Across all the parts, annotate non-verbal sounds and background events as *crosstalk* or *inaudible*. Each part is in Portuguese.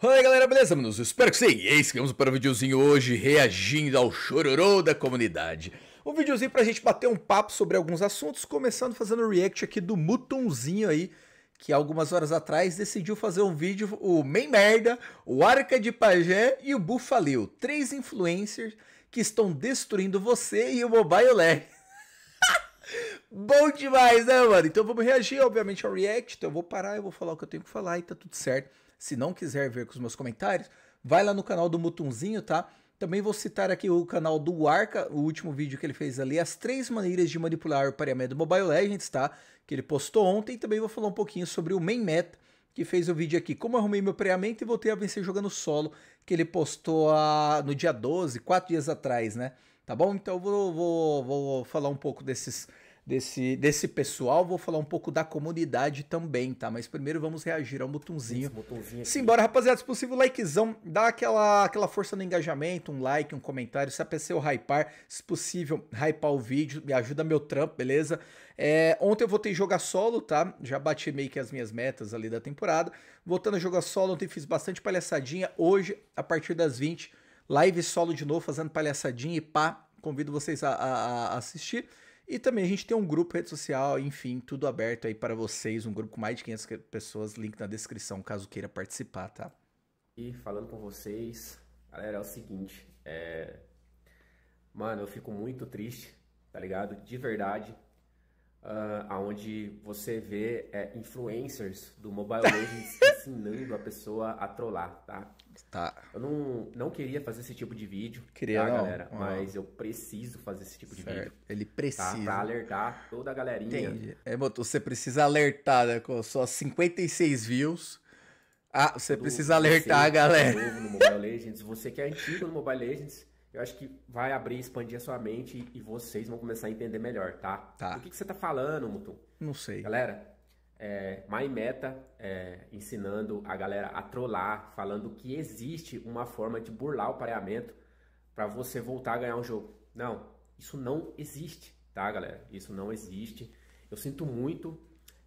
Olá galera, beleza, manos? Espero que sim! E aí, chegamos para um videozinho hoje reagindo ao chororô da comunidade. Um videozinho para a gente bater um papo sobre alguns assuntos, começando fazendo react aqui do Mutonzinho aí, que algumas horas atrás decidiu fazer um vídeo, o Mem Merda, o Arca de Pajé e o Bufaleu. Três influencers que estão destruindo você e o Mobile Leg. *laughs* Bom demais, né, mano? Então vamos reagir, obviamente, ao react. Então eu vou parar, eu vou falar o que eu tenho que falar e tá tudo certo. Se não quiser ver com os meus comentários, vai lá no canal do Mutunzinho, tá? Também vou citar aqui o canal do Arca, o último vídeo que ele fez ali, as três maneiras de manipular o pareamento do Mobile Legends, tá? Que ele postou ontem. também vou falar um pouquinho sobre o main meta, que fez o vídeo aqui, como arrumei meu pareamento e voltei a vencer jogando solo, que ele postou a... no dia 12, quatro dias atrás, né? Tá bom? Então eu vou, vou, vou falar um pouco desses desse, desse pessoal, vou falar um pouco da comunidade também, tá? Mas primeiro vamos reagir ao botãozinho. Simbora, rapaziada, se possível, likezão, dá aquela, aquela força no engajamento, um like, um comentário, se eu hypar, se possível, hypar o vídeo, me ajuda meu trampo, beleza? É, ontem eu voltei a jogar solo, tá? Já bati meio que as minhas metas ali da temporada. Voltando a jogar solo, ontem fiz bastante palhaçadinha. Hoje, a partir das 20, live solo de novo, fazendo palhaçadinha e pá, convido vocês a, a, a assistir. E também a gente tem um grupo, rede social, enfim, tudo aberto aí para vocês. Um grupo com mais de 500 pessoas, link na descrição, caso queira participar, tá? E falando com vocês, galera, é o seguinte. É... Mano, eu fico muito triste, tá ligado? De verdade. Uh, aonde você vê é, influencers do Mobile Legends *laughs* ensinando a pessoa a trollar, tá? Tá. Eu não, não queria fazer esse tipo de vídeo. Queria, tá, não. galera. Mas eu preciso fazer esse tipo de certo. vídeo. Ele tá? precisa. Tá? Pra alertar toda a galerinha. Entendi. É, Boto, você precisa alertar, né? Com só 56 views. Ah, você precisa alertar a galera. É novo no Mobile Legends, você que é antigo no Mobile Legends, eu acho que vai abrir, e expandir a sua mente e vocês vão começar a entender melhor, tá? Tá. O que, que você tá falando, Mutum? Não sei. Galera, é, My Meta é, ensinando a galera a trollar, falando que existe uma forma de burlar o pareamento para você voltar a ganhar o jogo. Não, isso não existe, tá, galera? Isso não existe. Eu sinto muito,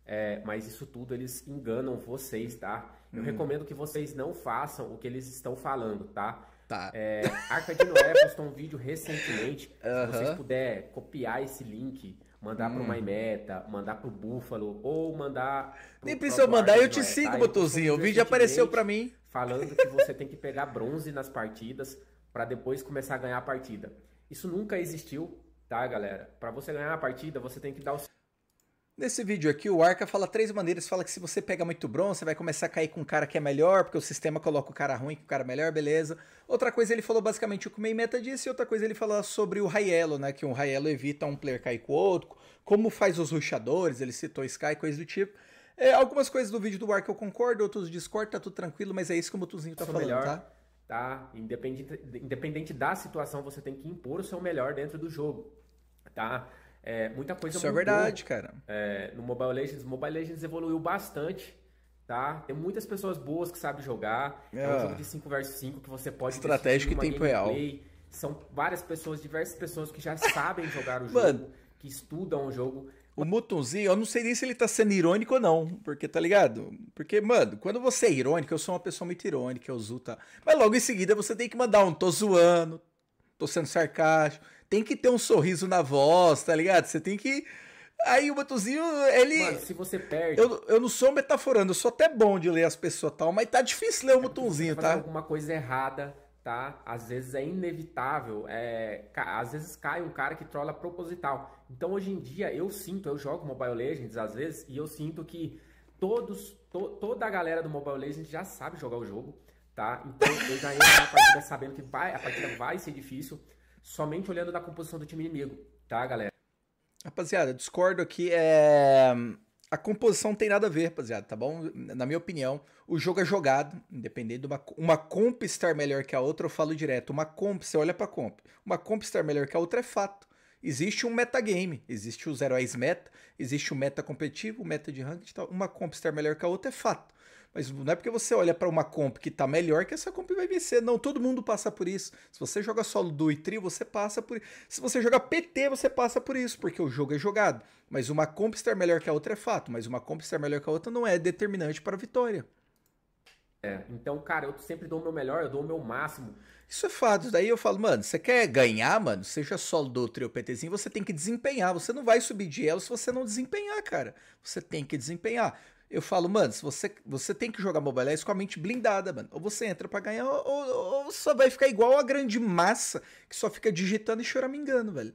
é, mas isso tudo eles enganam vocês, tá? Eu uhum. recomendo que vocês não façam o que eles estão falando, tá? Tá. É, Arca de Noé postou um vídeo recentemente. Se vocês puderem copiar esse link mandar hum. pro Mymeta, mandar pro Buffalo ou mandar. Nem precisa mandar, eu te sigo, Botuzinho. O vídeo apareceu para mim. Falando que você tem que pegar bronze nas partidas para depois começar a ganhar a partida. Isso nunca existiu, tá, galera? Para você ganhar a partida, você tem que dar o Nesse vídeo aqui, o Arca fala três maneiras. Fala que se você pega muito bronze, você vai começar a cair com um cara que é melhor, porque o sistema coloca o cara ruim com o cara melhor, beleza. Outra coisa, ele falou basicamente o que o Meimeta disse, e outra coisa, ele falou sobre o Raiello, né? Que um Raiello evita um player cair com o outro, como faz os ruxadores, ele citou Sky, coisa do tipo. É, algumas coisas do vídeo do Arca eu concordo, outros discordo, tá tudo tranquilo, mas é isso que o Mutuzinho tá Sou falando, melhor. tá? Tá, independente, independente da situação, você tem que impor o seu melhor dentro do jogo, tá? É, muita coisa Isso é mudou. é verdade, cara. É, no Mobile Legends, Mobile Legends evoluiu bastante, tá? Tem muitas pessoas boas que sabem jogar. É, é um ah. jogo de 5 vs 5 que você pode estratégico e tempo real. São várias pessoas, diversas pessoas que já sabem jogar o *laughs* jogo, Mano, que estudam o jogo. O Mutunzinho, eu não sei nem se ele tá sendo irônico ou não, porque tá ligado? Porque, mano, quando você é irônico, eu sou uma pessoa muito irônica, eu zoo, tá? Mas logo em seguida você tem que mandar um tô zoando, tô sendo sarcástico tem que ter um sorriso na voz, tá ligado? Você tem que. Aí o Batuzinho, ele. Mano, se você perde. Eu, eu não sou metaforando, eu sou até bom de ler as pessoas tal, mas tá difícil ler o batuzinho tá? alguma coisa errada, tá? Às vezes é inevitável. É... Às vezes cai um cara que trola proposital. Então hoje em dia eu sinto, eu jogo Mobile Legends às vezes, e eu sinto que todos, to, toda a galera do Mobile Legends já sabe jogar o jogo, tá? Então eu já entro na partida sabendo que vai, a partida vai ser difícil somente olhando na composição do time inimigo, tá, galera? Rapaziada, discordo aqui. É... A composição tem nada a ver, rapaziada, tá bom? Na minha opinião, o jogo é jogado, independente de uma, uma comp estar melhor que a outra, eu falo direto. Uma comp, você olha pra comp. Uma comp estar melhor que a outra é fato. Existe um metagame, existe os heróis meta, existe o meta competitivo, o meta de ranking e tal. Uma comp estar melhor que a outra é fato. Mas não é porque você olha para uma comp que está melhor que essa comp vai vencer. Não, todo mundo passa por isso. Se você joga solo do e trio, você passa por Se você joga PT, você passa por isso, porque o jogo é jogado. Mas uma comp estar melhor que a outra é fato, mas uma comp estar melhor que a outra não é determinante para a vitória. É, então, cara, eu sempre dou o meu melhor, eu dou o meu máximo. Isso é fato. Daí eu falo, mano, você quer ganhar, mano? Seja solo do trio PTzinho, você tem que desempenhar. Você não vai subir de elo se você não desempenhar, cara. Você tem que desempenhar eu falo, mano, se você, você tem que jogar Mobile Legends com a mente blindada, mano. Ou você entra para ganhar, ou, ou, ou, só vai ficar igual a grande massa que só fica digitando e choramingando, velho.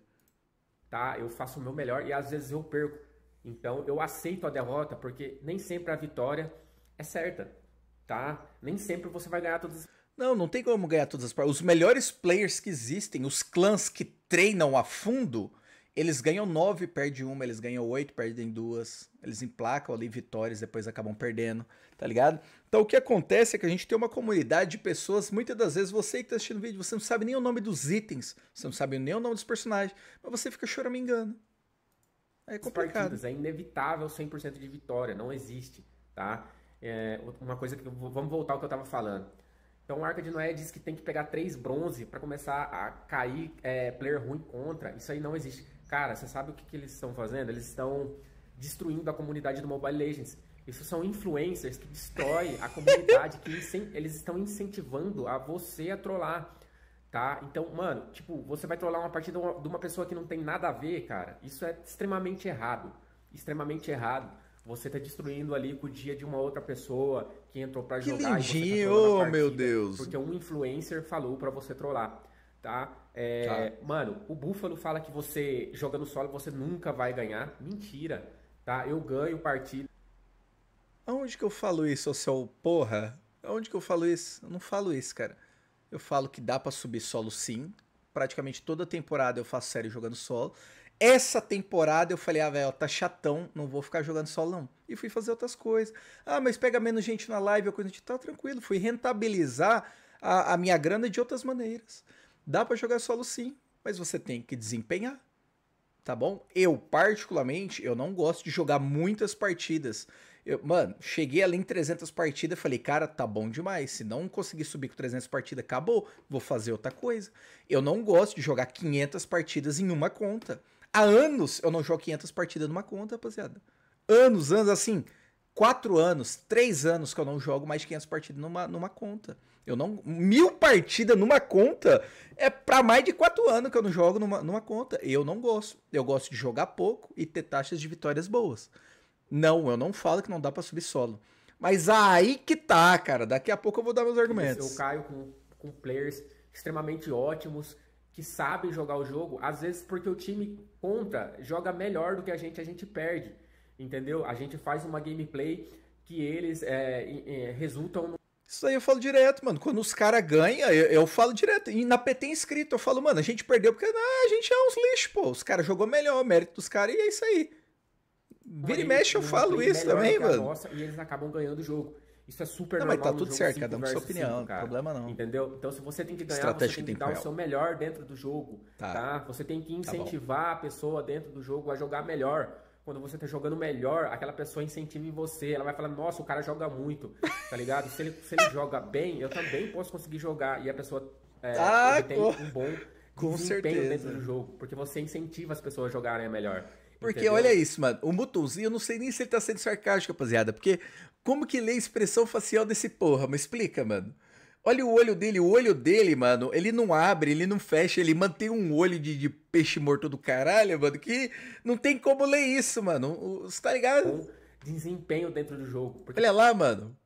Tá, eu faço o meu melhor e às vezes eu perco. Então eu aceito a derrota, porque nem sempre a vitória é certa, tá? Nem sempre você vai ganhar todas as. Não, não tem como ganhar todas as Os melhores players que existem, os clãs que treinam a fundo, eles ganham nove, perdem uma, eles ganham oito, perdem duas. Eles emplacam ali vitórias, depois acabam perdendo, tá ligado? Então o que acontece é que a gente tem uma comunidade de pessoas, muitas das vezes você que tá assistindo o vídeo, você não sabe nem o nome dos itens, você não sabe nem o nome dos personagens, mas você fica choramingando. É complicado. Partidas, é inevitável 100% de vitória, não existe, tá? É uma coisa que... Vamos voltar ao que eu tava falando. Então, o Arca de Noé diz que tem que pegar três bronze para começar a cair é, player ruim contra. Isso aí não existe. Cara, você sabe o que, que eles estão fazendo? Eles estão destruindo a comunidade do Mobile Legends. Isso são influencers que destroem a comunidade, que eles estão incentivando a você a trollar. Tá? Então, mano, tipo, você vai trollar uma partida de uma pessoa que não tem nada a ver, cara. Isso é extremamente errado. Extremamente errado. Você tá destruindo ali o dia de uma outra pessoa que entrou para jogar. Que tá lindinho, tá meu Deus. Porque um influencer falou para você trollar tá? É, tá? Mano, o Búfalo fala que você jogando solo você nunca vai ganhar. Mentira, tá? Eu ganho partida. Aonde que eu falo isso, o seu porra? Aonde que eu falo isso? Eu não falo isso, cara. Eu falo que dá para subir solo sim. Praticamente toda temporada eu faço série jogando solo. Essa temporada eu falei, ah, velho, tá chatão, não vou ficar jogando solo não. E fui fazer outras coisas. Ah, mas pega menos gente na live, a coisa de tipo. tá tranquilo. Fui rentabilizar a, a minha grana de outras maneiras. Dá para jogar solo sim, mas você tem que desempenhar, tá bom? Eu, particularmente, eu não gosto de jogar muitas partidas. Eu, mano, cheguei ali em 300 partidas, falei, cara, tá bom demais. Se não conseguir subir com 300 partidas, acabou. Vou fazer outra coisa. Eu não gosto de jogar 500 partidas em uma conta. Há anos eu não jogo 500 partidas numa conta, rapaziada. Anos, anos, assim, 4 anos, 3 anos que eu não jogo mais de 500 partidas numa, numa conta. Eu não. Mil partidas numa conta é pra mais de quatro anos que eu não jogo numa, numa conta. Eu não gosto. Eu gosto de jogar pouco e ter taxas de vitórias boas. Não, eu não falo que não dá para subir solo. Mas aí que tá, cara. Daqui a pouco eu vou dar meus argumentos. Eu caio com, com players extremamente ótimos, que sabem jogar o jogo. Às vezes, porque o time contra joga melhor do que a gente, a gente perde. Entendeu? A gente faz uma gameplay que eles é, é, resultam isso aí eu falo direto, mano. Quando os caras ganham, eu, eu, falo direto. E na PT inscrito, eu falo, mano, a gente perdeu porque né, a gente é uns lixos, pô. Os caras jogou melhor, mérito dos caras, e é isso aí. Vira e mexe, eu falo isso também, mano. Nossa, e eles acabam ganhando o jogo. Isso é super não, normal. Mas tá tudo certo, cada um com sua assim, opinião, cinco, cara. problema não. Entendeu? Então, se você tem que ganhar, você tem que, que dar real. o seu melhor dentro do jogo, tá. tá? Você tem que tá incentivar tá a pessoa dentro do jogo a jogar melhor quando você tá jogando melhor, aquela pessoa em você. Ela vai falar, nossa, o cara joga muito, tá ligado? Se ele, se ele joga bem, eu também posso conseguir jogar. E a pessoa é, ah, tem um bom *laughs* com desempenho certeza. dentro do jogo. Porque você incentiva as pessoas a jogarem melhor. Porque entendeu? olha isso, mano. O Mutuzinho, eu não sei nem se ele tá sendo sarcástico, rapaziada. Porque como que lê a expressão facial desse porra? Me explica, mano. Olha o olho dele, o olho dele, mano, ele não abre, ele não fecha, ele mantém um olho de, de peixe morto do caralho, mano, que não tem como ler isso, mano. Você tá ligado? Um desempenho dentro do jogo. Porque... Olha lá, mano.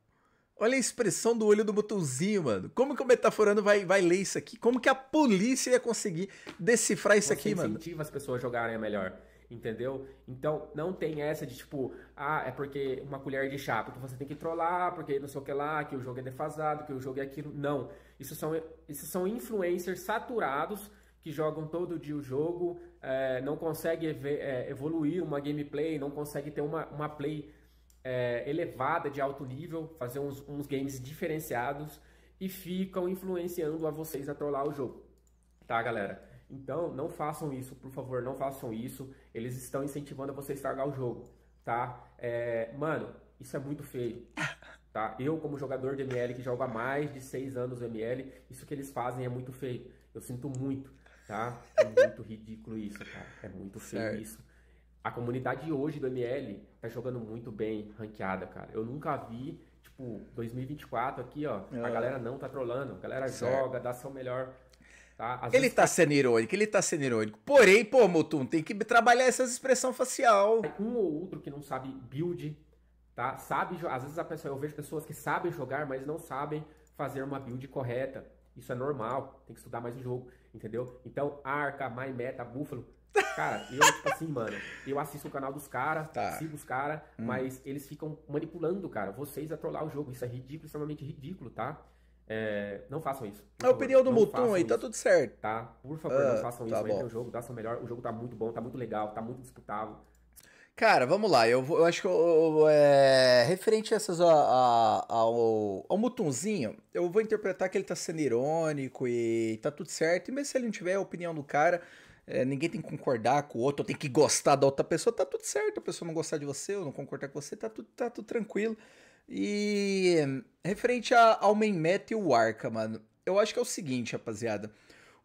Olha a expressão do olho do botãozinho, mano. Como que o metaforando vai, vai ler isso aqui? Como que a polícia ia conseguir decifrar isso Você aqui, mano? Você incentiva as pessoas a jogarem é melhor entendeu? Então não tem essa de tipo, ah, é porque uma colher de chá, porque você tem que trollar, porque não sei o que lá, que o jogo é defasado, que o jogo é aquilo. Não. Isso são, isso são influencers saturados que jogam todo dia o jogo, é, não consegue é, evoluir uma gameplay, não consegue ter uma, uma play é, elevada de alto nível, fazer uns, uns games diferenciados e ficam influenciando a vocês a trollar o jogo. Tá, galera? Então, não façam isso, por favor, não façam isso. Eles estão incentivando a você estragar o jogo, tá? É, mano, isso é muito feio, *laughs* tá? Eu, como jogador de ML que joga mais de seis anos o ML, isso que eles fazem é muito feio. Eu sinto muito, tá? É muito ridículo isso, cara. É muito feio certo. isso. A comunidade hoje do ML tá jogando muito bem ranqueada, cara. Eu nunca vi, tipo, 2024 aqui, ó. É. A galera não tá trolando. A galera certo. joga, dá seu melhor. Tá? Às ele vezes... tá sendo irônico, ele tá sendo irônico. Porém, pô, Mutum, tem que trabalhar essas expressão facial. É um ou outro que não sabe build, tá? Sabe, às vezes a pessoa, eu vejo pessoas que sabem jogar, mas não sabem fazer uma build correta. Isso é normal, tem que estudar mais o jogo, entendeu? Então, Arca, My Meta, búfalo. Cara, eu, tipo assim, mano, eu assisto o canal dos caras, tá. sigo os caras, hum. mas eles ficam manipulando, cara, vocês a trollar o jogo. Isso é ridículo, extremamente ridículo, tá? É, não façam isso. É o período do Mutum aí, tá tudo certo. Tá? Por favor, não ah, façam tá isso. Bom. Entrem no jogo, dá tá? seu melhor. O jogo tá muito bom, tá muito legal, tá muito disputável. Cara, vamos lá. Eu, eu acho que eu, eu, é, referente a essas, a, a, ao, ao Mutunzinho, eu vou interpretar que ele tá sendo irônico e tá tudo certo. E mesmo se ele não tiver a opinião do cara, é, ninguém tem que concordar com o outro, tem que gostar da outra pessoa, tá tudo certo. A pessoa não gostar de você ou não concordar com você, tá tudo, tá tudo tranquilo. E referente a, ao main meta e o Arca, mano, eu acho que é o seguinte, rapaziada.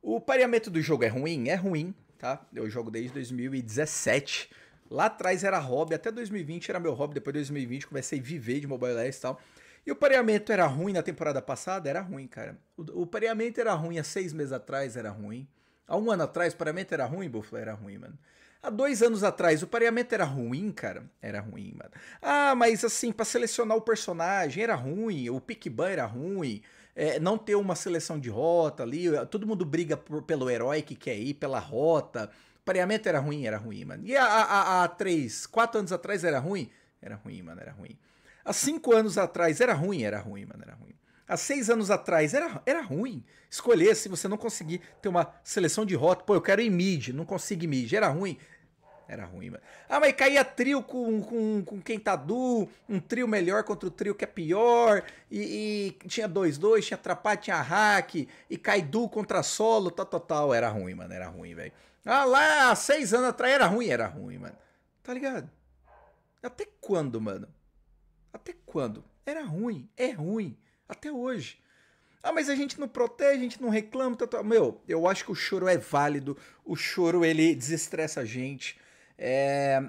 O pareamento do jogo é ruim? É ruim, tá? Eu jogo desde 2017. Lá atrás era hobby, até 2020 era meu hobby, depois de 2020 comecei a viver de Mobile Legends e tal. E o pareamento era ruim na temporada passada? Era ruim, cara. O, o pareamento era ruim há seis meses atrás, era ruim. Há um ano atrás o pareamento era ruim, Bufla? Era ruim, mano. Há dois anos atrás o pareamento era ruim, cara? Era ruim, mano. Ah, mas assim, para selecionar o personagem era ruim, o Pickban era ruim, é, não ter uma seleção de rota ali, todo mundo briga por, pelo herói que quer ir, pela rota. O pareamento era ruim, era ruim, mano. E há três, quatro anos atrás era ruim? Era ruim, mano, era ruim. Há cinco anos atrás era ruim, era ruim, mano, era ruim há seis anos atrás era, era ruim escolher se você não conseguir ter uma seleção de rota. Pô, eu quero ir mid, não consigo mid, era ruim. Era ruim, mano. Ah, mas caía trio com, com, com quem tá duo, um trio melhor contra o trio que é pior, e, e tinha 2-2, tinha atrapalho, tinha hack, e cai duo contra solo, tal, tal, tal. Era ruim, mano, era ruim, velho. Ah lá, seis anos atrás era ruim, era ruim, mano. Tá ligado? Até quando, mano? Até quando? Era ruim, é ruim. Até hoje. Ah, mas a gente não protege, a gente não reclama. Tá, tá. Meu, eu acho que o choro é válido. O choro, ele desestressa a gente. É...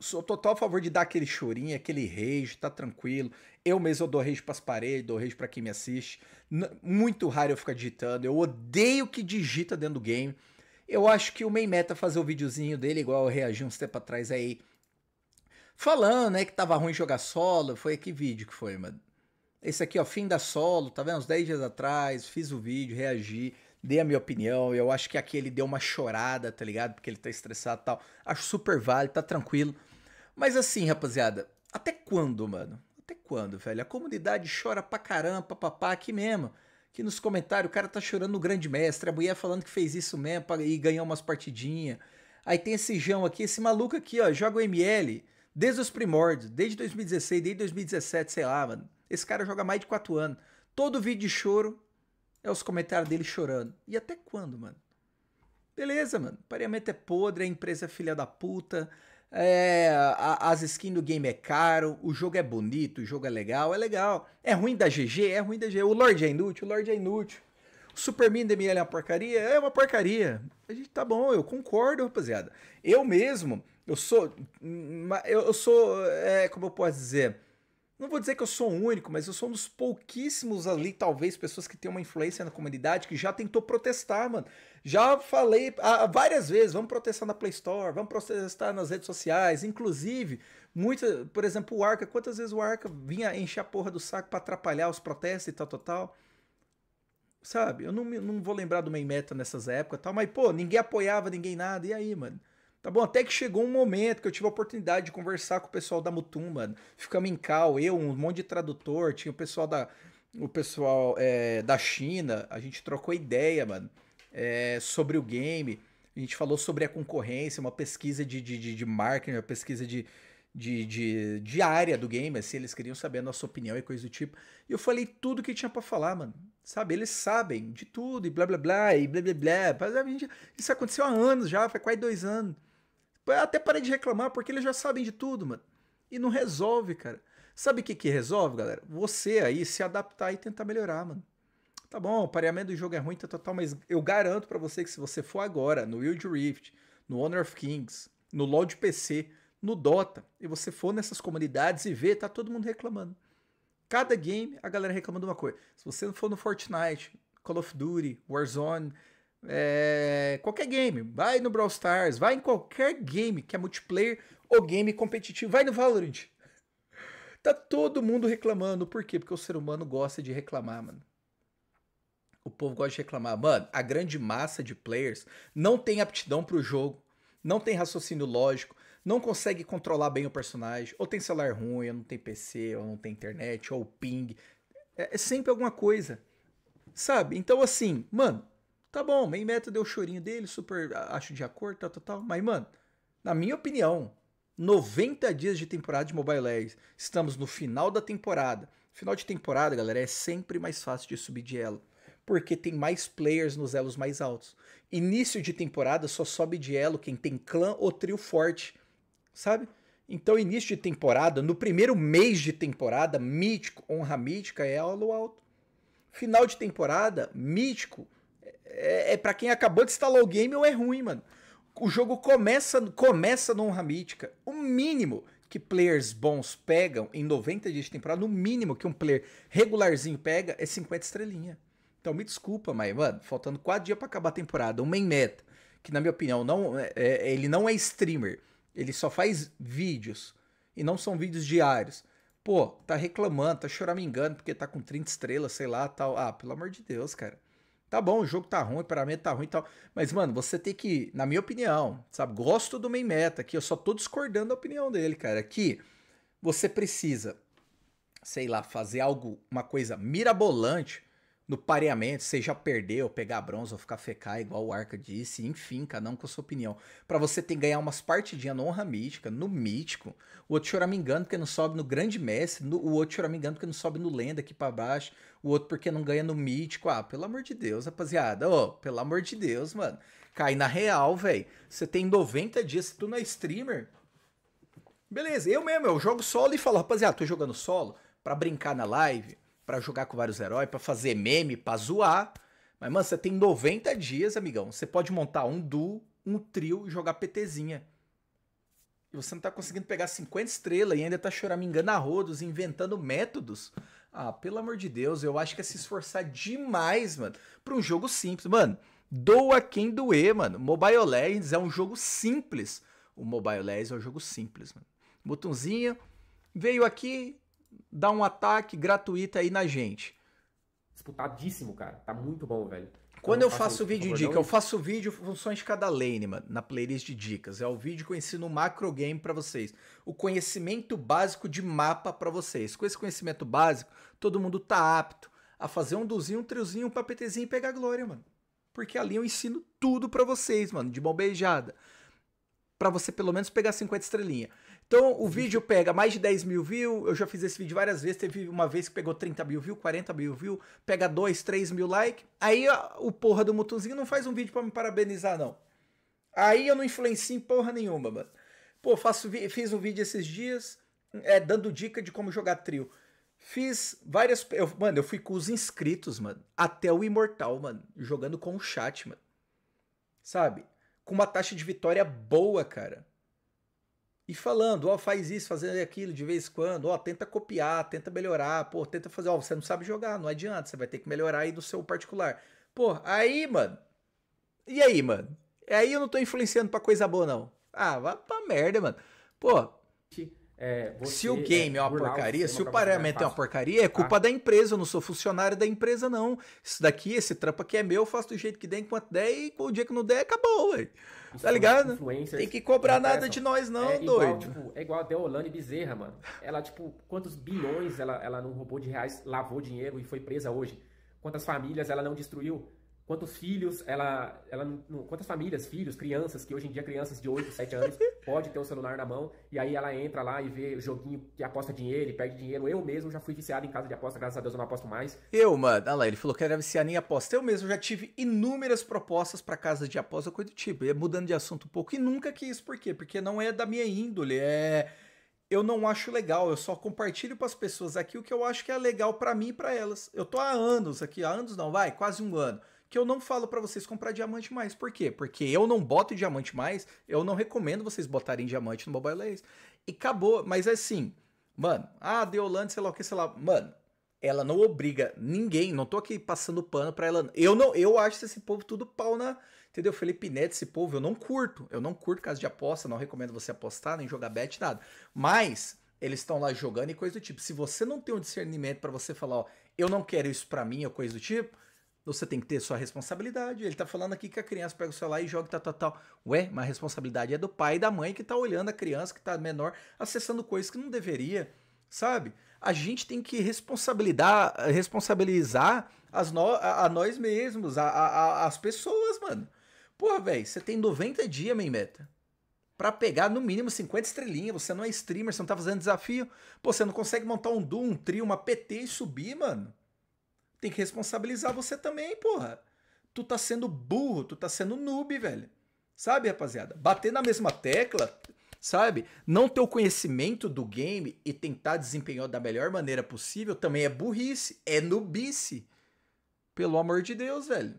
Sou total a favor de dar aquele chorinho, aquele rage, tá tranquilo. Eu mesmo eu dou rage pras paredes, dou rage pra quem me assiste. N muito raro eu ficar digitando. Eu odeio que digita dentro do game. Eu acho que o main meta é fazer o videozinho dele, igual eu reagi uns tempos atrás aí. Falando, né, que tava ruim jogar solo. Foi que vídeo que foi, mano? Esse aqui, ó, fim da solo, tá vendo? Uns 10 dias atrás, fiz o vídeo, reagi, dei a minha opinião. Eu acho que aqui ele deu uma chorada, tá ligado? Porque ele tá estressado e tal. Acho super válido, tá tranquilo. Mas assim, rapaziada, até quando, mano? Até quando, velho? A comunidade chora pra caramba, papá, aqui mesmo. Que nos comentários o cara tá chorando o grande mestre, a mulher falando que fez isso mesmo pra ir ganhar umas partidinhas. Aí tem esse Jão aqui, esse maluco aqui, ó, joga o ML desde os primórdios, desde 2016, desde 2017, sei lá, mano. Esse cara joga mais de 4 anos. Todo vídeo de choro é os comentários dele chorando. E até quando, mano? Beleza, mano. O pareamento é podre, a empresa é filha da puta. É, a, as skins do game é caro, o jogo é bonito, o jogo é legal, é legal. É ruim da GG, é ruim da GG. O Lorde é inútil, o Lorde é inútil. O Superman DML é uma porcaria? É uma porcaria. A gente tá bom, eu concordo, rapaziada. Eu mesmo, eu sou. Eu sou. É, como eu posso dizer? não vou dizer que eu sou o único, mas eu sou um dos pouquíssimos ali, talvez, pessoas que têm uma influência na comunidade que já tentou protestar, mano. Já falei ah, várias vezes, vamos protestar na Play Store, vamos protestar nas redes sociais, inclusive, muita, por exemplo, o Arca, quantas vezes o Arca vinha encher a porra do saco para atrapalhar os protestos e tal, tal, tal. Sabe, eu não, não vou lembrar do meio meta nessas épocas tal, mas, pô, ninguém apoiava ninguém nada, e aí, mano? Tá bom? Até que chegou um momento que eu tive a oportunidade de conversar com o pessoal da Mutumba, ficamos em cal, eu, um monte de tradutor, tinha o pessoal da, o pessoal é, da China, a gente trocou ideia, mano, é, sobre o game, a gente falou sobre a concorrência, uma pesquisa de, de, de, de marketing, uma pesquisa de, de, de, de, área do game, assim, eles queriam saber a nossa opinião e coisa do tipo. E eu falei tudo que tinha para falar, mano. Sabe, eles sabem de tudo e blá blá blá e blá blá blá. isso aconteceu há anos já, faz quase dois anos. Até parei de reclamar, porque eles já sabem de tudo, mano. E não resolve, cara. Sabe o que, que resolve, galera? Você aí se adaptar e tentar melhorar, mano. Tá bom, o pareamento do jogo é ruim, tá total, tá, tá, mas eu garanto para você que se você for agora no Wild Rift, no Honor of Kings, no LoL de PC, no Dota, e você for nessas comunidades e ver, tá todo mundo reclamando. Cada game, a galera reclama de uma coisa. Se você não for no Fortnite, Call of Duty, Warzone, é, qualquer game, vai no Brawl Stars, vai em qualquer game que é multiplayer ou game competitivo, vai no Valorant. *laughs* Tá todo mundo reclamando, por quê? Porque o ser humano gosta de reclamar, mano. O povo gosta de reclamar. Mano, a grande massa de players não tem aptidão pro jogo, não tem raciocínio lógico, não consegue controlar bem o personagem, ou tem celular ruim, ou não tem PC, ou não tem internet, ou ping. É, é sempre alguma coisa. Sabe? Então, assim, mano, Tá bom, meio meta deu o chorinho dele, super acho de acordo, tal, tal, tal. Mas, mano, na minha opinião, 90 dias de temporada de Mobile Legends. Estamos no final da temporada. Final de temporada, galera, é sempre mais fácil de subir de elo. Porque tem mais players nos elos mais altos. Início de temporada só sobe de elo quem tem clã ou trio forte. Sabe? Então, início de temporada, no primeiro mês de temporada, mítico, honra mítica é elo alto. Final de temporada, mítico, é, é para quem acabou de instalar o game ou é ruim, mano. O jogo começa, começa numa mítica. O mínimo que players bons pegam em 90 dias de temporada, o mínimo que um player regularzinho pega é 50 estrelinha. Então me desculpa, mas, mano, faltando 4 dias para acabar a temporada, um main meta, que na minha opinião não é, é, ele não é streamer, ele só faz vídeos e não são vídeos diários pô, tá reclamando, tá choramingando porque tá com 30 estrelas, sei lá, tal. Ah, pelo amor de Deus, cara. Tá bom, o jogo tá ruim, o paramento tá ruim e tal. Mas, mano, você tem que, na minha opinião, sabe? Gosto do main meta aqui, eu só tô discordando da opinião dele, cara. Que você precisa, sei lá, fazer algo, uma coisa mirabolante no pareamento, seja perder ou pegar bronze ou ficar fecar, igual o Arca disse, enfim, cada um com a sua opinião. para você tem que ganhar umas partidinhas no honra mítica, no mítico, o outro me engano porque não sobe no grande mestre, no, o outro me engano porque não sobe no lenda aqui para baixo, o outro porque não ganha no mítico. Ah, pelo amor de Deus, rapaziada, ô, oh, pelo amor de Deus, mano. Cai na real, velho. Você tem 90 dias, se tu não é streamer. Beleza, eu mesmo, eu jogo solo e falo, rapaziada, tô jogando solo para brincar na live para jogar com vários heróis, para fazer meme, pra zoar. Mas, mano, você tem 90 dias, amigão. Você pode montar um duo, um trio e jogar PTzinha. E você não tá conseguindo pegar 50 estrelas e ainda tá choramingando a rodos, inventando métodos. Ah, pelo amor de Deus, eu acho que é se esforçar demais, mano, pra um jogo simples. Mano, doa quem doer, mano. Mobile Legends é um jogo simples. O Mobile Legends é um jogo simples, mano. Botãozinho, veio aqui, dá um ataque gratuito aí na gente. Disputadíssimo, cara. Tá muito bom, velho. Quando eu, eu faço, vídeo vídeo dica, eu faço vídeo funções de cada lane, mano, na playlist de dicas. É o vídeo que eu ensino macro game para vocês, o conhecimento básico de mapa para vocês. Com esse conhecimento básico, todo mundo tá apto a fazer um duzinho, um triozinho, um papetezinho e pegar glória, mano. Porque ali eu ensino tudo para vocês, mano, de mão beijada. Para você pelo menos pegar 50 estrelinhas. Então o vídeo pega mais de 10 mil views, eu já fiz esse vídeo várias vezes, teve uma vez que pegou 30 mil views, 40 mil views, pega 2, 3 mil likes, aí o porra do Mutunzinho não faz um vídeo para me parabenizar não. Aí eu não influencio em porra nenhuma, mano. Pô, faço, fiz um vídeo esses dias, é, dando dica de como jogar trio. Fiz várias. Eu, mano, eu fui com os inscritos, mano. Até o Imortal, mano. Jogando com o chat, mano. Sabe? Com uma taxa de vitória boa, cara e falando, ó, faz isso, fazendo aquilo de vez em quando, ó, tenta copiar, tenta melhorar, pô, tenta fazer, ó, você não sabe jogar, não adianta, você vai ter que melhorar aí do seu particular. Pô, aí, mano. E aí, mano? Aí eu não tô influenciando pra coisa boa, não. Ah, vá pra merda, mano. Pô. É, se o é game é, uma porcaria, se o tá paramento é uma porcaria, é tá? culpa tá? da empresa, eu não sou funcionário da empresa, não. Isso daqui, esse trampo aqui é meu, eu faço do jeito que der, enquanto der, e o dia que não der, acabou, ué. Tá ligado? Tem que cobrar nada de nós, não, é, igual, doido. Tipo, é igual a Deolane Bezerra, mano. Ela, tipo, quantos bilhões ela, ela não roubou de reais, lavou dinheiro e foi presa hoje? Quantas famílias ela não destruiu? Quantos filhos ela. ela não, quantas famílias, filhos, crianças, que hoje em dia crianças de 8, 7 anos *laughs* pode ter o um celular na mão e aí ela entra lá e vê joguinho que aposta dinheiro e perde dinheiro. Eu mesmo já fui viciado em casa de aposta, graças a Deus eu não aposto mais. Eu, mano, olha lá, ele falou que era viciado em aposta. Eu mesmo já tive inúmeras propostas para casa de aposta, coisa do tipo. E mudando de assunto um pouco. E nunca quis, por quê? Porque não é da minha índole, é eu não acho legal, eu só compartilho para as pessoas aqui o que eu acho que é legal para mim e para elas. Eu tô há anos aqui, há anos não, vai, quase um ano, que eu não falo para vocês comprar diamante mais. Por quê? Porque eu não boto diamante mais, eu não recomendo vocês botarem diamante no Mobile Legends. E acabou, mas assim, mano, ah, Deolante, sei lá o que, sei lá, mano, ela não obriga ninguém, não tô aqui passando pano pra ela. Eu não, eu acho esse povo tudo pau na, entendeu? Felipe Neto, esse povo, eu não curto. Eu não curto caso de aposta, não recomendo você apostar, nem jogar bet, nada. Mas eles estão lá jogando e coisa do tipo. Se você não tem um discernimento para você falar, ó, eu não quero isso para mim, ou coisa do tipo, você tem que ter sua responsabilidade. Ele tá falando aqui que a criança pega o celular e joga tal, tal, tal. Ué, mas a responsabilidade é do pai e da mãe que tá olhando a criança que tá menor, acessando coisas que não deveria, sabe? A gente tem que responsabilizar, responsabilizar as no, a, a nós mesmos, a, a, as pessoas, mano. Porra, velho, você tem 90 dias, main meta. Pra pegar no mínimo 50 estrelinhas. Você não é streamer, você não tá fazendo desafio. Pô, você não consegue montar um Doom, um trio, uma PT e subir, mano tem que responsabilizar você também, porra. Tu tá sendo burro, tu tá sendo noob, velho. Sabe, rapaziada? Bater na mesma tecla, sabe? Não ter o conhecimento do game e tentar desempenhar da melhor maneira possível também é burrice, é noobice. Pelo amor de Deus, velho.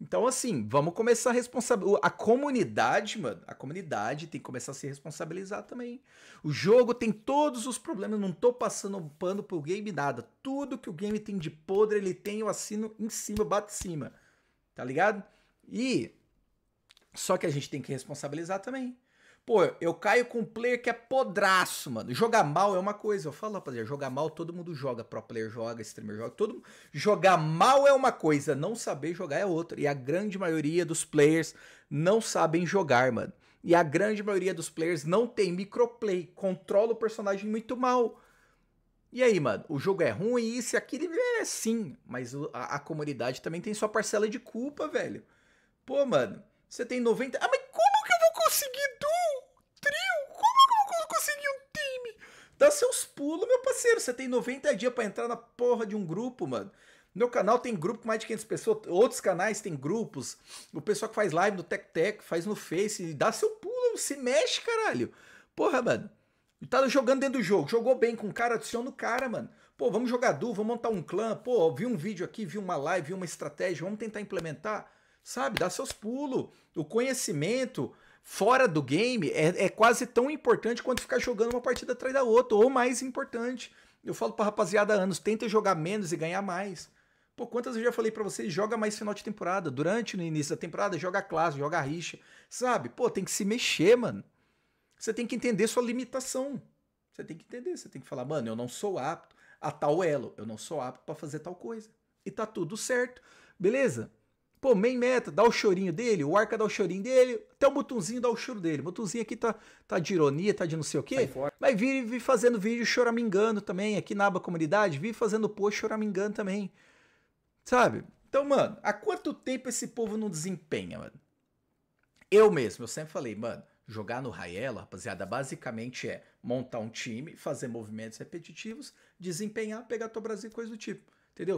Então, assim, vamos começar a responsabilizar. A comunidade, mano, a comunidade tem que começar a se responsabilizar também. O jogo tem todos os problemas, não tô passando pano pro game nada. Tudo que o game tem de podre, ele tem, eu assino em cima, bato em cima. Tá ligado? E. Só que a gente tem que responsabilizar também. Pô, eu caio com um player que é podraço, mano. Jogar mal é uma coisa. Eu falo, rapaziada, jogar mal todo mundo joga. Pro player joga, streamer joga, todo mundo. Jogar mal é uma coisa, não saber jogar é outra. E a grande maioria dos players não sabem jogar, mano. E a grande maioria dos players não tem microplay, controla o personagem muito mal. E aí, mano, o jogo é ruim, isso e aquilo, é sim, mas a, a comunidade também tem sua parcela de culpa, velho. Pô, mano, você tem 90. Ah, mas pula meu parceiro. Você tem 90 dias para entrar na porra de um grupo, mano. Meu canal tem grupo com mais de 500 pessoas, outros canais tem grupos. O pessoal que faz live no Tec Tec, faz no Face, dá seu pulo, se mexe, caralho. Porra, mano. Tá jogando dentro do jogo, jogou bem com o cara, adiciona o cara, mano. Pô, vamos jogar duo, vamos montar um clã. Pô, vi um vídeo aqui, vi uma live, vi uma estratégia, vamos tentar implementar. Sabe, dá seus pulos. O conhecimento, fora do game é, é quase tão importante quanto ficar jogando uma partida atrás da outra, ou mais importante. Eu falo pra rapaziada há anos, tenta jogar menos e ganhar mais. Pô, quantas vezes eu já falei para vocês, joga mais final de temporada, durante no início da temporada, joga classe, joga rixa, sabe? Pô, tem que se mexer, mano. Você tem que entender sua limitação. Você tem que entender, você tem que falar, mano, eu não sou apto a tal elo, eu não sou apto para fazer tal coisa. E tá tudo certo. Beleza? Pô, main meta, dá o chorinho dele, o arca dá o chorinho dele, até o Mutunzinho dá o choro dele. O Mutunzinho aqui tá, tá de ironia, tá de não sei o quê. Tá mas vive vi fazendo vídeo choramingando também, aqui na aba comunidade, vive fazendo post choramingando também. Sabe? Então, mano, há quanto tempo esse povo não desempenha, mano? Eu mesmo, eu sempre falei, mano, jogar no Raela, rapaziada, basicamente é montar um time, fazer movimentos repetitivos, desempenhar, pegar teu Brasil, coisa do tipo. Entendeu?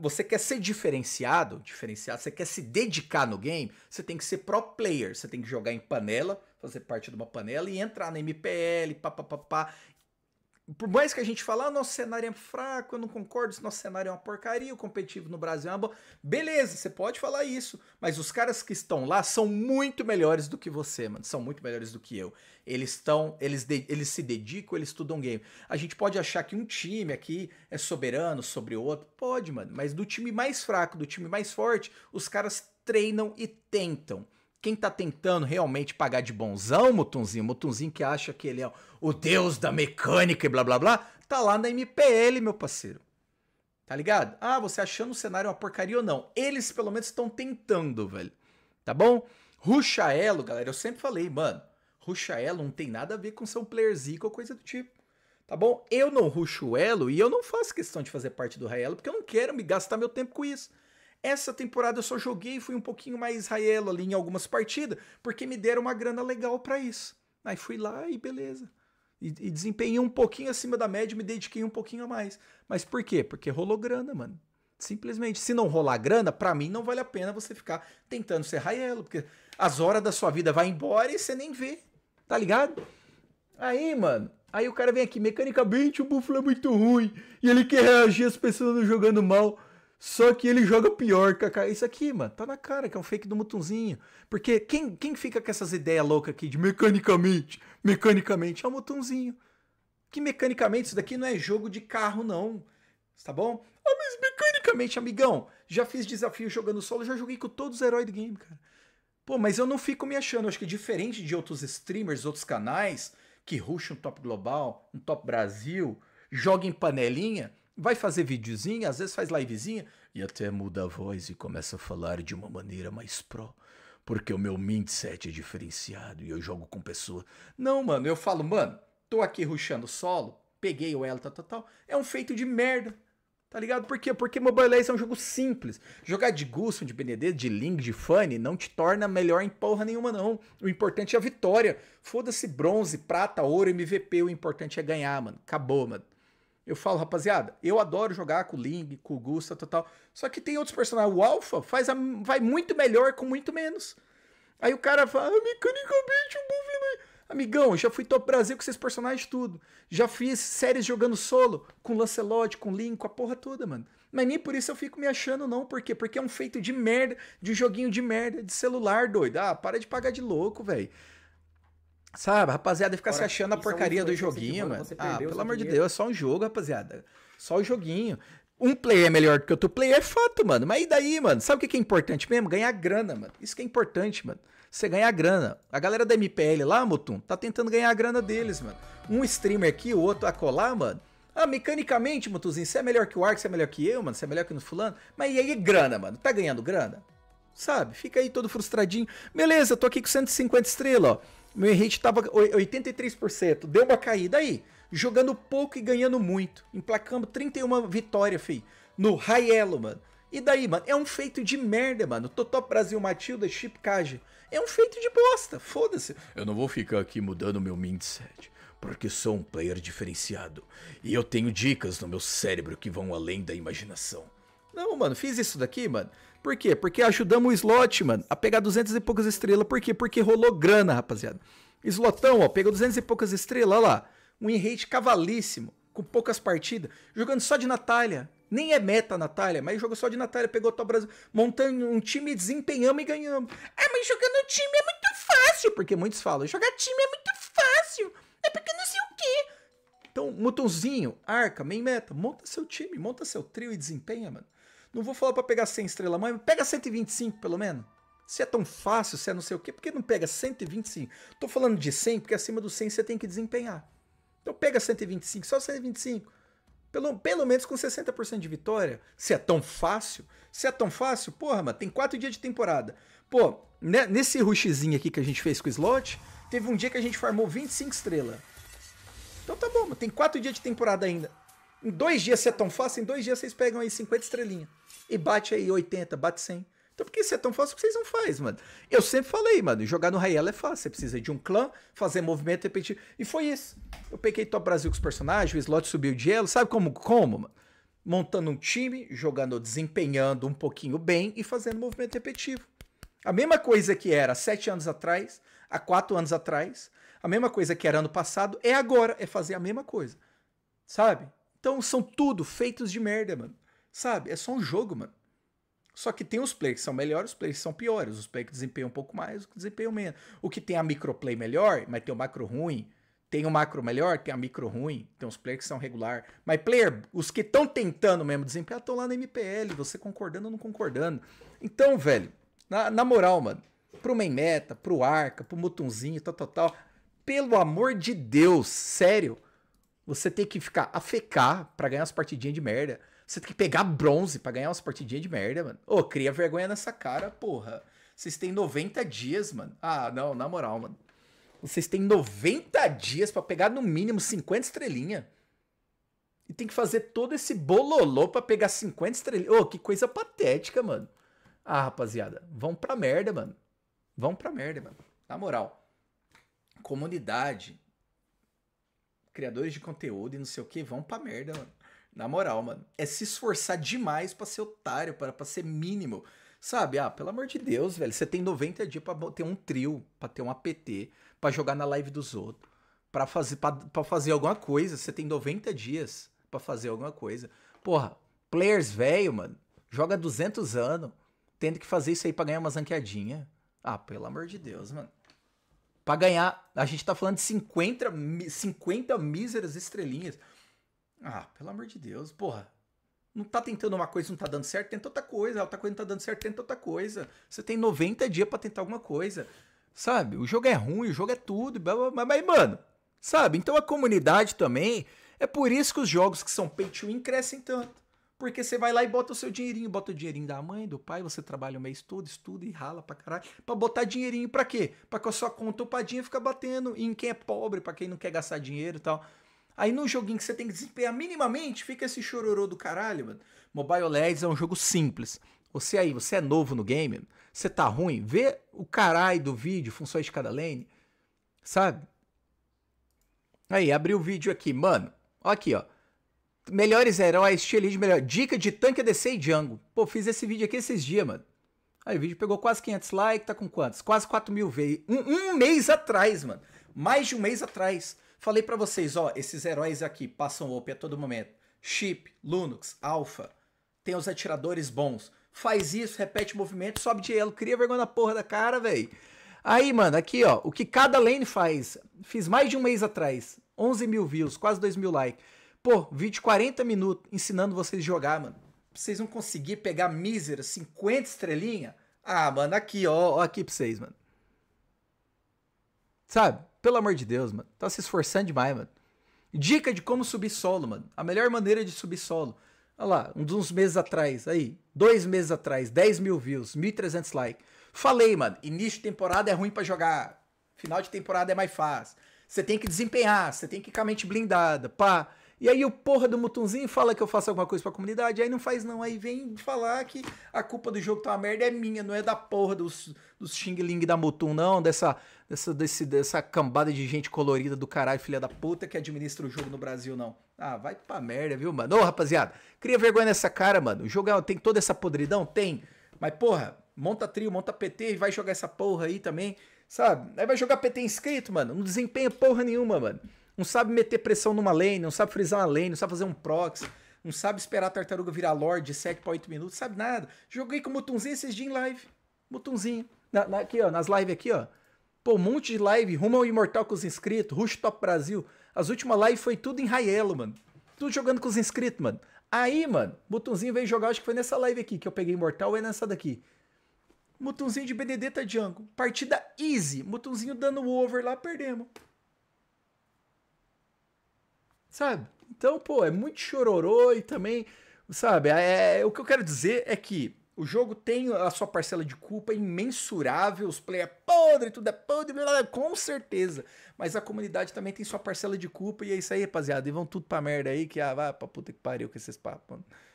Você quer ser diferenciado, diferenciado, você quer se dedicar no game, você tem que ser pro player, você tem que jogar em panela, fazer parte de uma panela e entrar na MPL, papapá, por mais que a gente fale, ah, nosso cenário é fraco, eu não concordo, nosso cenário é uma porcaria, o competitivo no Brasil é uma boa. Beleza, você pode falar isso, mas os caras que estão lá são muito melhores do que você, mano. São muito melhores do que eu. Eles estão, eles, eles se dedicam, eles estudam game. A gente pode achar que um time aqui é soberano sobre o outro, pode, mano, mas do time mais fraco, do time mais forte, os caras treinam e tentam quem tá tentando realmente pagar de bonzão, Mutunzinho, Mutunzinho que acha que ele é o deus da mecânica e blá blá blá, tá lá na MPL, meu parceiro. Tá ligado? Ah, você achando o cenário uma porcaria ou não. Eles pelo menos estão tentando, velho. Tá bom? Ruxa Elo, galera, eu sempre falei, mano, Ruxa Elo não tem nada a ver com ser um playerzico ou coisa do tipo. Tá bom? Eu não ruxo Elo e eu não faço questão de fazer parte do Raelo porque eu não quero me gastar meu tempo com isso. Essa temporada eu só joguei e fui um pouquinho mais raelo ali em algumas partidas, porque me deram uma grana legal para isso. Aí fui lá e beleza. E, e, desempenhei um pouquinho acima da média, e me dediquei um pouquinho a mais. Mas por quê? Porque rolou grana, mano. Simplesmente, se não rolar grana, para mim não vale a pena você ficar tentando ser raelo, porque as horas da sua vida vai embora e você nem vê, tá ligado? Aí, mano, aí o cara vem aqui, mecanicamente o búfalo é muito ruim, e ele quer reagir as pessoas jogando mal. Só que ele joga pior, Kaká. Isso aqui, mano, tá na cara que é um fake do Mutunzinho. Porque quem, quem fica com essas ideias loucas aqui de mecanicamente, mecanicamente, é o Mutunzinho. Que mecanicamente, isso daqui não é jogo de carro, não. Tá bom? Ah, mas mecanicamente, amigão, já fiz desafio jogando solo, já joguei com todos os heróis do game, cara. Pô, mas eu não fico me achando. acho que diferente de outros streamers, outros canais, que rusham um top global, um top Brasil, joga em panelinha, vai fazer videozinho, às vezes faz livezinha e até muda a voz e começa a falar de uma maneira mais pró. Porque o meu mindset é diferenciado e eu jogo com pessoa. Não, mano, eu falo, mano, tô aqui ruxando solo, peguei o elo, tal, tal, tal. É um feito de merda. Tá ligado? Por quê? Porque Mobile Legends é um jogo simples. Jogar de Gusson, de Benedetto, de link, de Fanny não te torna melhor em porra nenhuma, não. O importante é a vitória. Foda-se bronze, prata, ouro, MVP. O importante é ganhar, mano. Acabou, mano. Eu falo, rapaziada, eu adoro jogar com o Ling, com o Gusta, tal, tal. Só que tem outros personagens. O Alpha faz a, vai muito melhor com muito menos. Aí o cara fala, mecanicamente o Buffy... Amigão, já fui top Brasil com esses personagens tudo. Já fiz séries jogando solo, com Lancelot, com Link, com a porra toda, mano. Mas nem por isso eu fico me achando, não. Por quê? Porque é um feito de merda, de joguinho de merda, de celular, doido. Ah, para de pagar de louco, velho. Sabe, rapaziada, ficar se achando a porcaria do assim, joguinho, mano. Ah, pelo amor dinheiro. de Deus, é só um jogo, rapaziada. Só o um joguinho. Um play é melhor do que outro play, é fato, mano. Mas e daí, mano? Sabe o que, é importante mesmo? Ganhar grana, mano. Isso que é importante, mano. Você ganhar grana. A galera da MPL lá, Mutum, tá tentando ganhar a grana deles, mano. Um streamer aqui, o outro acolá, mano. Ah, mecanicamente, Mutuzinho, você é melhor que o Ark, você é melhor que eu, mano, você é melhor que no fulano. Mas e aí, grana, mano? Tá ganhando grana? Sabe? Fica aí todo frustradinho. Beleza, tô aqui com 150 estrelas, ó. Meu rate estava 83%. Deu uma caída aí. Jogando pouco e ganhando muito. Emplacando 31 vitória, fi. No high elo, mano. E daí, mano? É um feito de merda, mano. Totó Brasil Matilda, Chip Cage. É um feito de bosta. Foda-se. Eu não vou ficar aqui mudando meu mindset. Porque sou um player diferenciado. E eu tenho dicas no meu cérebro que vão além da imaginação. Não, mano, fiz isso daqui, mano. Por quê? Porque ajudamos o slot, mano, a pegar 200 e poucas estrelas. Por quê? Porque rolou grana, rapaziada. Slotão, ó, pegou 200 e poucas estrelas, olha lá. Um enrate cavalíssimo, com poucas partidas, jogando só de Natália. Nem é meta, Natália, mas jogou só de Natália, pegou o Brasil, montando um time, desempenhamos e ganhamos. Ah, mas jogando time é muito fácil, porque muitos falam, jogar time é muito fácil, é porque não sei o quê. Então, Mutonzinho, Arca, main meta, monta seu time, monta seu trio e desempenha, mano. Não vou falar para pegar 100 estrelas, mas pega 125 pelo menos. Se é tão fácil, se é não sei o quê, por que não pega 125? Tô falando de 100 porque acima do 100 você tem que desempenhar. Então pega 125, só 125. Pelo, pelo menos com 60% de vitória. Se é tão fácil, se é tão fácil, porra, mano, tem 4 dias de temporada. Pô, né, nesse rushzinho aqui que a gente fez com o slot, teve um dia que a gente farmou 25 estrelas. Então tá bom, mano, tem 4 dias de temporada ainda. Em dois dias ser é tão fácil, em dois dias vocês pegam aí 50 estrelinhas. E bate aí 80, bate 100. Então por que você é tão fácil que vocês não fazem, mano? Eu sempre falei, mano, jogar no Raiel é fácil. Você precisa de um clã, fazer movimento repetitivo. E foi isso. Eu peguei Top Brasil com os personagens, o slot subiu de elo. Sabe como? Como, mano? Montando um time, jogando, desempenhando um pouquinho bem e fazendo movimento repetitivo. A mesma coisa que era sete anos atrás, há quatro anos atrás, a mesma coisa que era ano passado, é agora, é fazer a mesma coisa. Sabe? Então são tudo feitos de merda, mano. Sabe? É só um jogo, mano. Só que tem os players que são melhores, os players que são piores, os players que desempenham um pouco mais, os que desempenham menos. O que tem a microplay melhor, mas tem o macro ruim. Tem o macro melhor, tem a micro ruim. Tem os players que são regular. Mas player, os que estão tentando mesmo desempenhar, estão lá na MPL, você concordando ou não concordando. Então, velho, na, na moral, mano, pro main meta, pro arca, pro mutunzinho, tal, tal, tal. Pelo amor de Deus, sério você tem que ficar a fecar para ganhar as partidinhas de merda. Você tem que pegar bronze para ganhar umas partidinhas de merda, mano. Ô, oh, cria vergonha nessa cara, porra. Vocês têm 90 dias, mano. Ah, não, na moral, mano. Vocês têm 90 dias para pegar no mínimo 50 estrelinha. E tem que fazer todo esse bololô para pegar 50 estrelinhas. Ô, oh, que coisa patética, mano. Ah, rapaziada, vão pra merda, mano. Vão pra merda, mano. Na moral. Comunidade criadores de conteúdo e não sei o que vão pra merda, mano. Na moral, mano. É se esforçar demais pra ser otário, pra, pra ser mínimo. Sabe? Ah, pelo amor de Deus, velho. Você tem 90 dias pra ter um trio, pra ter um APT, pra jogar na live dos outros, pra fazer, pra, pra fazer alguma coisa. Você tem 90 dias pra fazer alguma coisa. Porra, players velho, mano. Joga 200 anos, tendo que fazer isso aí pra ganhar uma zanqueadinha. Ah, pelo amor de Deus, mano para ganhar. A gente tá falando de 50, 50 míseras estrelinhas. Ah, pelo amor de Deus, porra. Não tá tentando uma coisa, não tá dando certo, tenta outra coisa. A outra coisa não tá dando certo, tenta outra coisa. Você tem 90 dias para tentar alguma coisa. Sabe? O jogo é ruim, o jogo é tudo, mas, mas mano, sabe? Então a comunidade também, é por isso que os jogos que são pay to win crescem tanto. Porque você vai lá e bota o seu dinheirinho, bota o dinheirinho da mãe, do pai, você trabalha o mês todo, estuda e rala pra caralho. Pra botar dinheirinho pra quê? Pra que a sua conta upadinha fica batendo em quem é pobre, pra quem não quer gastar dinheiro e tal. Aí num joguinho que você tem que desempenhar minimamente, fica esse chororô do caralho, mano. Mobile Legends é um jogo simples. Você aí, você é novo no game, você tá ruim, vê o caralho do vídeo, funções de cada lane, sabe? Aí, abri o vídeo aqui, mano. Ó aqui, ó. Melhores heróis, tier list melhor. Dica de tanque ADC e Django. Pô, fiz esse vídeo aqui esses dias, mano. Aí o vídeo pegou quase 500 likes, tá com quantos? Quase 4 mil veio. Um, um mês atrás, mano. Mais de um mês atrás. Falei para vocês, ó, esses heróis aqui passam OP a todo momento. Chip, Lunux, Alpha. Tem os atiradores bons. Faz isso, repete o movimento, sobe de elo, cria vergonha na porra da cara, velho. Aí, mano, aqui, ó, o que cada lane faz. Fiz mais de um mês atrás. 11 mil views, quase 2 mil likes. Pô, vídeo 40 minutos ensinando vocês a jogar, mano. Vocês não conseguir pegar mísera 50 estrelinha? Ah, mano, aqui, ó, ó aqui pra vocês, mano. Sabe? Pelo amor de Deus, mano. Tá se esforçando demais, mano. Dica de como subir solo, mano. A melhor maneira de subir solo. Olha lá, uns meses atrás, aí. Dois meses atrás, 10 mil views, 1.300 likes. Falei, mano, início de temporada é ruim para jogar. Final de temporada é mais fácil. Você tem que desempenhar, você tem que ficar com a mente blindada. Pá. E aí o porra do Mutunzinho fala que eu faço alguma coisa pra comunidade, aí não faz não. Aí vem falar que a culpa do jogo tá uma merda, é minha, não é da porra dos, dos Xing Ling da mutun não, dessa, dessa, desse, dessa cambada de gente colorida do caralho, filha da puta, que administra o jogo no Brasil, não. Ah, vai pra merda, viu, mano? Ô, rapaziada, cria vergonha nessa cara, mano. O jogo é, tem toda essa podridão? Tem. Mas, porra, monta trio, monta PT e vai jogar essa porra aí também, sabe? Aí vai jogar PT inscrito, mano. Não desempenha porra nenhuma, mano. Não sabe meter pressão numa lane, não sabe frisar uma lane, não sabe fazer um proxy não sabe esperar a tartaruga virar lord, 7 para 8 minutos, sabe nada. Joguei com o Mutunzinho esses dias em live. Mutunzinho. Na, na, aqui, ó, nas lives aqui, ó. Pô, um monte de live, rumo ao Imortal com os inscritos, Rush Top Brasil. As últimas lives foi tudo em Raelo, mano. Tudo jogando com os inscritos, mano. Aí, mano, Mutunzinho veio jogar, acho que foi nessa live aqui que eu peguei Imortal, é nessa daqui. Mutunzinho de Benedetta Django. Partida easy. Mutunzinho dando over lá, perdemos sabe? Então, pô, é muito chororô e também, sabe? É, é, o que eu quero dizer é que o jogo tem a sua parcela de culpa imensurável, os play é podre, tudo é podre, com certeza. Mas a comunidade também tem sua parcela de culpa e é isso aí, rapaziada. E vão tudo pra merda aí, que ah, vai pra puta que pariu com esses papos. Mano.